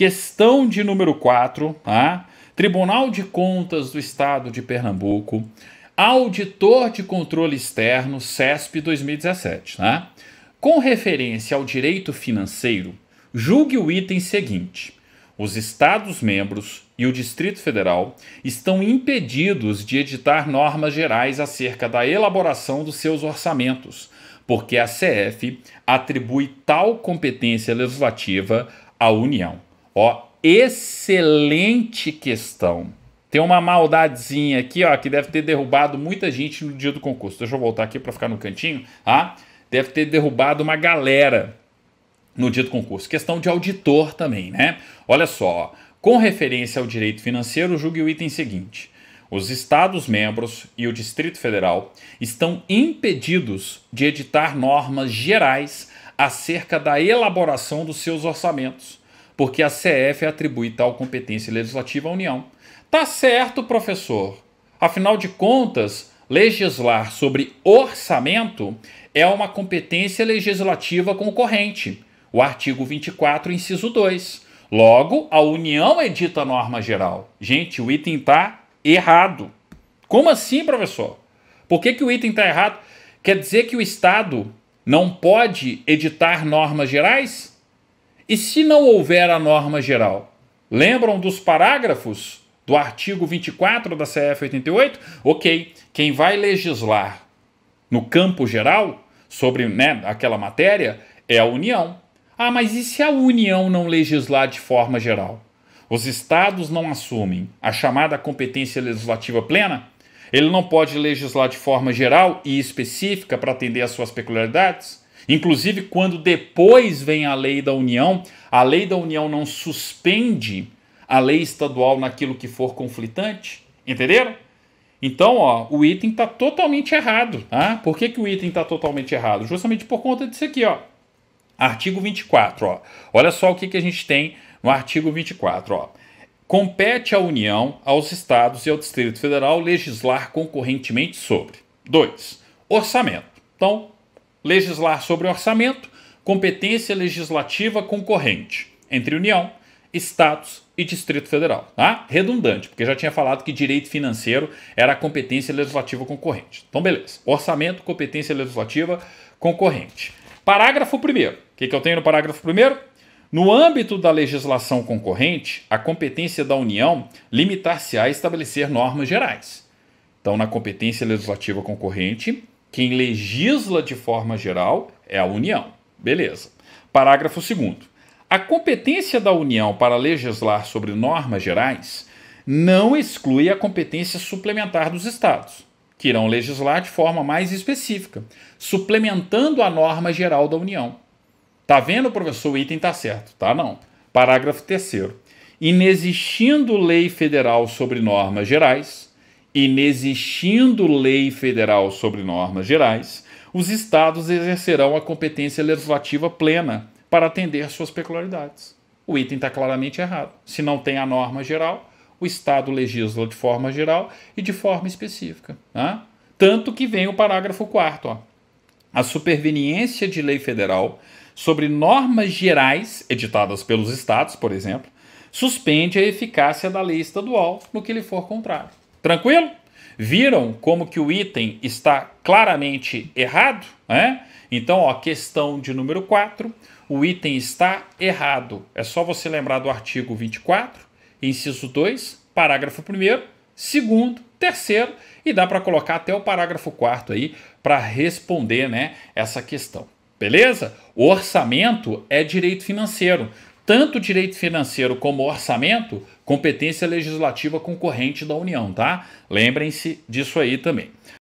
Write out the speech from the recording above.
Questão de número 4, tá? Tribunal de Contas do Estado de Pernambuco, Auditor de Controle Externo, CESP 2017, tá? Com referência ao direito financeiro, julgue o item seguinte: os Estados-membros e o Distrito Federal estão impedidos de editar normas gerais acerca da elaboração dos seus orçamentos, porque a CF atribui tal competência legislativa à União. Ó, excelente questão. Tem uma maldadezinha aqui, ó, que deve ter derrubado muita gente no dia do concurso. Deixa eu voltar aqui para ficar no cantinho, ah. Deve ter derrubado uma galera no dia do concurso. Questão de auditor também, né? Olha só, com referência ao direito financeiro, julgue o item seguinte. Os Estados-membros e o Distrito Federal estão impedidos de editar normas gerais acerca da elaboração dos seus orçamentos, porque a CF atribui tal competência legislativa à União. Tá certo, professor. Afinal de contas, legislar sobre orçamento é uma competência legislativa concorrente, o artigo 24, inciso 2. Logo, a União edita é a norma geral. Gente, o item tá errado. Como assim, professor? Por que, que o item tá errado? Quer dizer que o Estado não pode editar normas gerais? E se não houver a norma geral? Lembram dos parágrafos do artigo 24 da CF 88? Ok, quem vai legislar no campo geral sobre né, aquela matéria é a União. Ah, mas e se a União não legislar de forma geral? Os estados não assumem a chamada competência legislativa plena? Ele não pode legislar de forma geral e específica para atender às suas peculiaridades? Inclusive, quando depois vem a lei da União, a lei da União não suspende a lei estadual naquilo que for conflitante. Entenderam? Então, ó, o item está totalmente errado. Tá? Por que, que o item está totalmente errado? Justamente por conta disso aqui, ó. Artigo 24, ó. Olha só o que, que a gente tem no artigo 24, ó. Compete à União, aos Estados e ao Distrito Federal legislar concorrentemente sobre. 2. Orçamento. Então, legislar sobre orçamento, competência legislativa concorrente entre União, Estados e Distrito Federal. Tá? Redundante, porque já tinha falado que direito financeiro era competência legislativa concorrente. Então, beleza. Orçamento, competência legislativa concorrente. Parágrafo 1. O que, que eu tenho no parágrafo 1? No âmbito da legislação concorrente, a competência da União limitar-se á a estabelecer normas gerais. Então, na competência legislativa concorrente, quem legisla de forma geral é a União. Beleza. Parágrafo 2. A competência da União para legislar sobre normas gerais não exclui a competência suplementar dos Estados, que irão legislar de forma mais específica, suplementando a norma geral da União. Tá vendo, professor? O item tá certo. Tá não. Parágrafo 3. Inexistindo lei federal sobre normas gerais, Inexistindo lei federal sobre normas gerais, os estados exercerão a competência legislativa plena para atender suas peculiaridades. O item está claramente errado. Se não tem a norma geral, o Estado legisla de forma geral e de forma específica. Né? Tanto que vem o parágrafo 4. Ó. A superveniência de lei federal sobre normas gerais editadas pelos Estados, por exemplo, suspende a eficácia da lei estadual no que lhe for contrário. Tranquilo? Viram como que o item está claramente errado? Né? Então, ó, questão de número 4, o item está errado. É só você lembrar do artigo 24, inciso 2, parágrafo 1 segundo, terceiro e dá para colocar até o parágrafo quarto aí para responder, né, essa questão. Beleza? O orçamento é direito financeiro tanto direito financeiro como orçamento, competência legislativa concorrente da União, tá? Lembrem-se disso aí também.